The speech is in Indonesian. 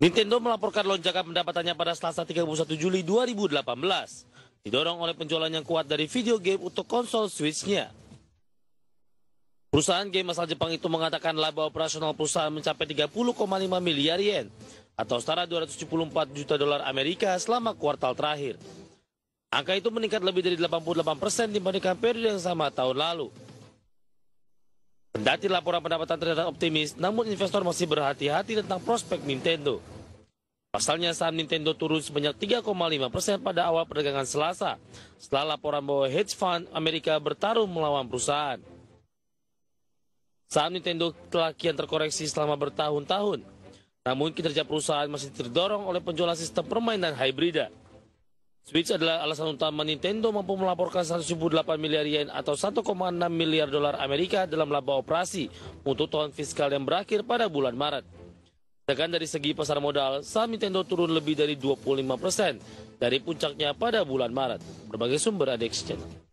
Nintendo melaporkan lonjakan pendapatannya pada Selasa 31 Juli 2018, didorong oleh penjualan yang kuat dari video game untuk konsol Switch-nya. Perusahaan game asal Jepang itu mengatakan laba operasional perusahaan mencapai 30,5 miliar yen atau setara 274 juta dolar Amerika selama kuartal terakhir. Angka itu meningkat lebih dari 88 persen dibandingkan periode yang sama tahun lalu. Kendati laporan pendapatan terlihat optimis, namun investor masih berhati-hati tentang prospek Nintendo. Pasalnya saham Nintendo turun sebanyak 3,5 persen pada awal perdagangan Selasa, setelah laporan bahwa hedge fund Amerika bertarung melawan perusahaan. Saham Nintendo telah kian terkoreksi selama bertahun-tahun, namun kinerja perusahaan masih terdorong oleh penjualan sistem permainan hybrida. Switch adalah alasan utama Nintendo mampu melaporkan 108 miliar yen atau 1,6 miliar dolar Amerika dalam laba operasi untuk tahun fiskal yang berakhir pada bulan Maret. Sedangkan dari segi pasar modal, saham Nintendo turun lebih dari 25% persen dari puncaknya pada bulan Maret. Berbagai sumber ada Channel.